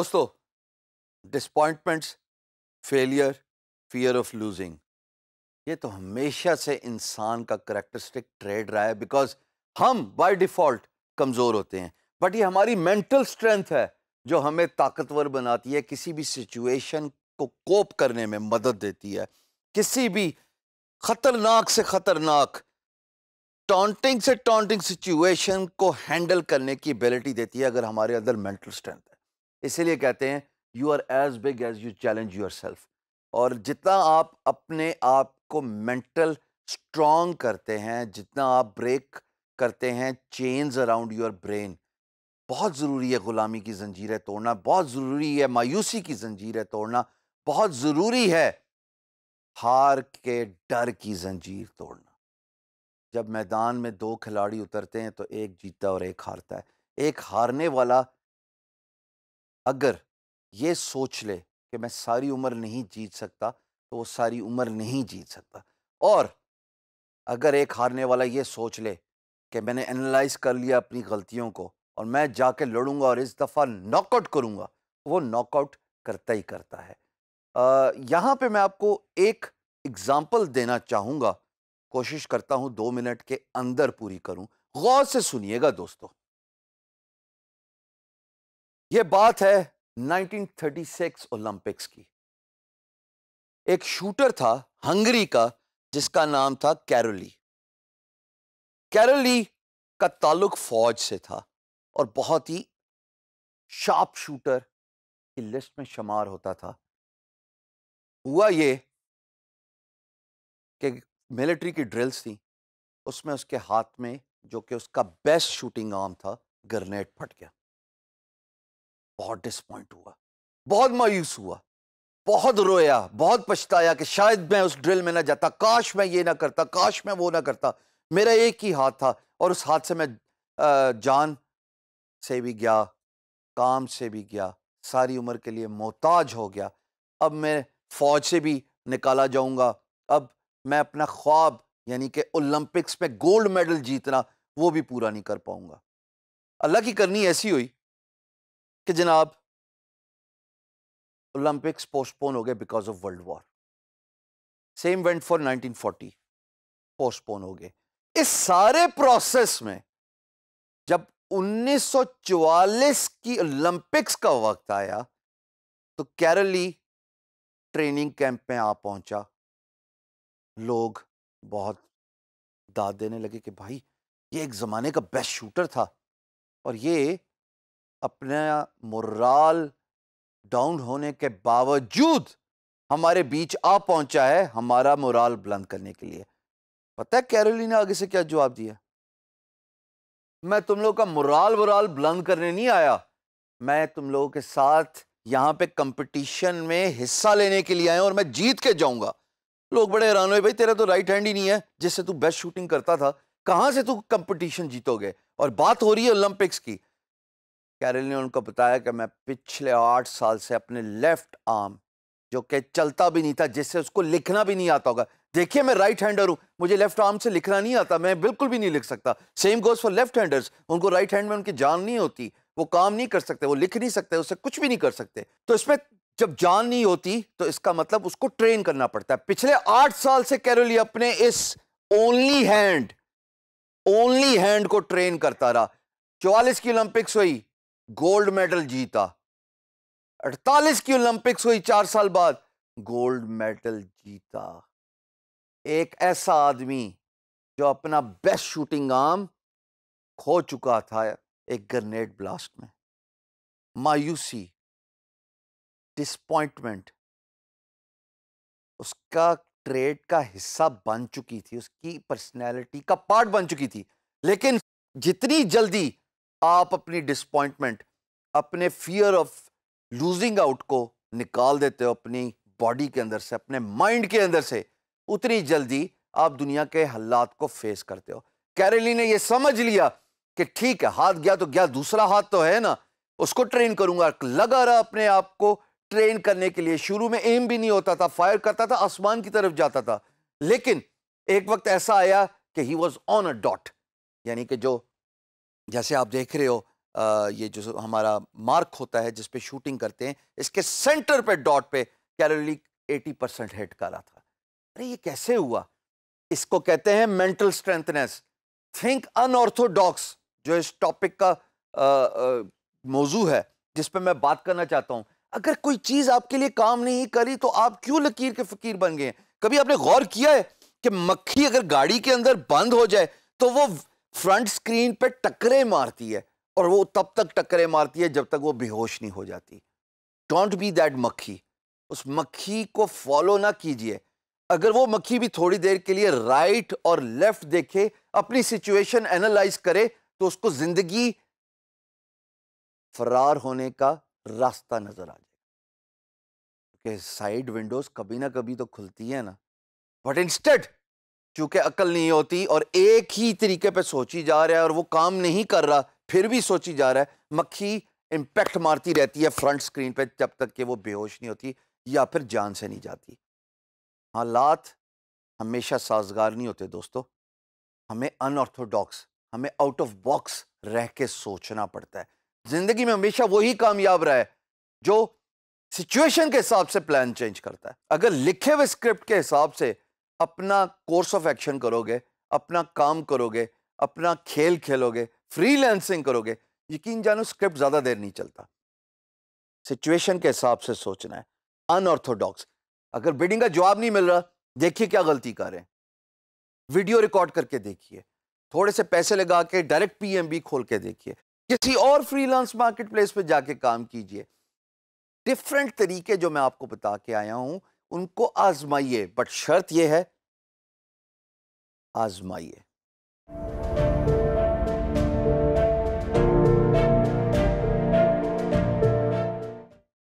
दोस्तों disappointments failure fear of losing ये तो हमेशा से इंसान का करेक्टरिस्टिक ट्रेड रहा है बिकॉज हम बाय डिफ़ॉल्ट कमज़ोर होते हैं बट ये हमारी मेंटल स्ट्रेंथ है जो हमें ताकतवर बनाती है किसी भी सिचुएशन को कोप करने में मदद देती है किसी भी ख़तरनाक से ख़तरनाक टॉन्टिंग से टॉन्टिंग सिचुएशन को हैंडल करने की एबिलिटी देती है अगर हमारे अंदर मेंटल स्ट्रेंथ है इसीलिए कहते हैं you are as big as you challenge yourself और जितना आप अपने आप को मेंटल स्ट्रॉन्ग करते हैं जितना आप ब्रेक करते हैं चेंज अराउंड योर ब्रेन बहुत ज़रूरी है ग़ुलामी की जंजीरें तोड़ना बहुत ज़रूरी है मायूसी की जंजीरें तोड़ना बहुत ज़रूरी है हार के डर की जंजीर तोड़ना जब मैदान में दो खिलाड़ी उतरते हैं तो एक जीतता और एक हारता है एक हारने वाला अगर ये सोच ले कि मैं सारी उम्र नहीं जीत सकता तो वो सारी उम्र नहीं जीत सकता और अगर एक हारने वाला ये सोच ले कि मैंने एनालाइज कर लिया अपनी गलतियों को और मैं जाके लड़ूंगा और इस दफ़ा नॉकआउट करूंगा वो नॉकआउट करता ही करता है यहाँ पे मैं आपको एक एग्ज़ाम्पल देना चाहूँगा कोशिश करता हूँ दो मिनट के अंदर पूरी करूँ गौर से सुनिएगा दोस्तों यह बात है 1936 ओलंपिक्स की एक शूटर था हंगरी का जिसका नाम था कैरोली कैरोली का ताल्लुक फौज से था और बहुत ही शार्प शूटर की लिस्ट में शुमार होता था हुआ ये कि मिलिट्री की ड्रिल्स थी उसमें उसके हाथ में जो कि उसका बेस्ट शूटिंग आर्म था ग्रेनेड फट गया बहुत डिसपॉइंट हुआ बहुत मायूस हुआ बहुत रोया बहुत पछताया कि शायद मैं उस ड्रिल में ना जाता काश मैं ये ना करता काश मैं वो ना करता मेरा एक ही हाथ था और उस हाथ से मैं जान से भी गया काम से भी गया सारी उम्र के लिए मोहताज हो गया अब मैं फ़ौज से भी निकाला जाऊंगा अब मैं अपना ख्वाब यानी कि ओलंपिक्स में गोल्ड मेडल जीतना वो भी पूरा नहीं कर पाऊंगा अल्लाह की करनी ऐसी हुई कि जनाब ओलंपिक्स पोस्टपोन हो गए because of World War same went for 1940 postpone हो गए इस सारे प्रोसेस में जब 1944 की ओलंपिक्स का वक्त आया तो कैरली ट्रेनिंग कैंप में आ पहुंचा लोग बहुत दाद देने लगे कि भाई ये एक ज़माने का बेस्ट शूटर था और ये अपना मुराल डाउन होने के बावजूद हमारे बीच आ पहुंचा है हमारा मुराल बुलंद करने के लिए पता है कैरोली ने आगे से क्या जवाब दिया मैं तुम लोग का मुराल वुराल बुलंद करने नहीं आया मैं तुम लोगों के साथ यहां पे कंपटीशन में हिस्सा लेने के लिए आया और मैं जीत के जाऊंगा लोग बड़े हैरान हुए भाई तेरा तो राइट हैंड ही नहीं है जिससे तू बेस्ट शूटिंग करता था कहां से तू कंपटीशन जीतोगे और बात हो रही है ओलंपिक्स की कैरल ने उनको बताया कि मैं पिछले आठ साल से अपने लेफ्ट आर्म जो कि चलता भी नहीं था जिससे उसको लिखना भी नहीं आता होगा देखिए मैं राइट हैंडर हूँ मुझे लेफ्ट आर्म से लिखना नहीं आता मैं बिल्कुल भी नहीं लिख सकता same goes for left handers उनको राइट हैंड में उनकी जान नहीं होती वो काम नहीं कर सकते वो लिख नहीं सकते उससे कुछ भी नहीं कर सकते तो इसमें जब जान नहीं होती तो इसका मतलब उसको ट्रेन करना पड़ता है पिछले आठ साल से कैरोली अपने इस ओनली हैंड ओनली हैंड को ट्रेन करता रहा चौवालीस की ओलंपिक्स हुई गोल्ड मेडल जीता 48 की ओलंपिक्स हुई चार साल बाद गोल्ड मेडल जीता एक ऐसा आदमी जो अपना बेस्ट शूटिंग आर्म खो चुका था एक ग्रनेड ब्लास्ट में मायूसी डिसपॉइंटमेंट उसका ट्रेड का हिस्सा बन चुकी थी उसकी पर्सनैलिटी का पार्ट बन चुकी थी लेकिन जितनी जल्दी आप अपनी डिसपॉइंटमेंट अपने फियर ऑफ लूजिंग आउट को निकाल देते हो अपनी बॉडी के अंदर से अपने माइंड के अंदर से उतनी जल्दी आप दुनिया के हालात को फेस करते हो कैरेली ने यह समझ लिया कि ठीक है हाथ गया तो गया दूसरा हाथ तो है ना उसको ट्रेन करूंगा लगा रहा अपने आप को ट्रेन करने के लिए शुरू में एम भी नहीं होता था फायर करता था आसमान की तरफ जाता था लेकिन एक वक्त ऐसा आया कि he was on a dot यानी कि जो जैसे आप देख रहे हो आ, ये जो हमारा मार्क होता है जिसपे शूटिंग करते हैं इसके सेंटर पे डॉट पे कैलोरी 80 परसेंट हिट कर रहा था अरे ये कैसे हुआ इसको कहते हैं मेंटल स्ट्रेंथनेस थिंक अनऑर्थोडॉक्स जो इस टॉपिक का मौजू है जिस पर मैं बात करना चाहता हूं अगर कोई चीज़ आपके लिए काम नहीं करी तो आप क्यों लकीर के फकीर बन गए कभी आपने गौर किया है कि मक्खी अगर गाड़ी के अंदर बंद हो जाए तो वो फ्रंट स्क्रीन पे टकरे मारती है और वो तब तक टकरे मारती है जब तक वो बेहोश नहीं हो जाती डोंट बी दैट मक्खी उस मक्खी को फॉलो ना कीजिए अगर वो मक्खी भी थोड़ी देर के लिए राइट और लेफ्ट देखे अपनी सिचुएशन एनालाइज करे तो उसको जिंदगी फरार होने का रास्ता नजर आ जाएगा क्योंकि साइड विंडोज कभी ना कभी तो खुलती है ना बट इंस्टेड चूंकि अकल नहीं होती और एक ही तरीके पे सोची जा रहा है और वो काम नहीं कर रहा फिर भी सोची जा रहा है मक्खी इम्पैक्ट मारती रहती है फ्रंट स्क्रीन पे जब तक कि वो बेहोश नहीं होती या फिर जान से नहीं जाती हालात हमेशा साजगार नहीं होते दोस्तों हमें अनऑर्थोडॉक्स हमें आउट ऑफ बॉक्स रह के सोचना पड़ता है ज़िंदगी में हमेशा वही कामयाब रहा है जो सिचुएशन के हिसाब से प्लान चेंज करता है अगर लिखे हुए स्क्रिप्ट के हिसाब से अपना कोर्स ऑफ एक्शन करोगे अपना काम करोगे अपना खेल खेलोगे फ्रीलैंसिंग करोगे यकीन जानो स्क्रिप्ट ज़्यादा देर नहीं चलता सिचुएशन के हिसाब से सोचना है अनऑर्थोडॉक्स अगर बिडिंग का जवाब नहीं मिल रहा देखिए क्या गलती कर रहे हैं वीडियो रिकॉर्ड करके देखिए थोड़े से पैसे लगा के डायरेक्ट पीएमबी खोल के देखिए किसी और फ्रीलांस मार्केट प्लेस पर जाके काम कीजिए डिफरेंट तरीके जो मैं आपको बता के आया हूं उनको आजमाइए बट शर्त यह है आजमाइए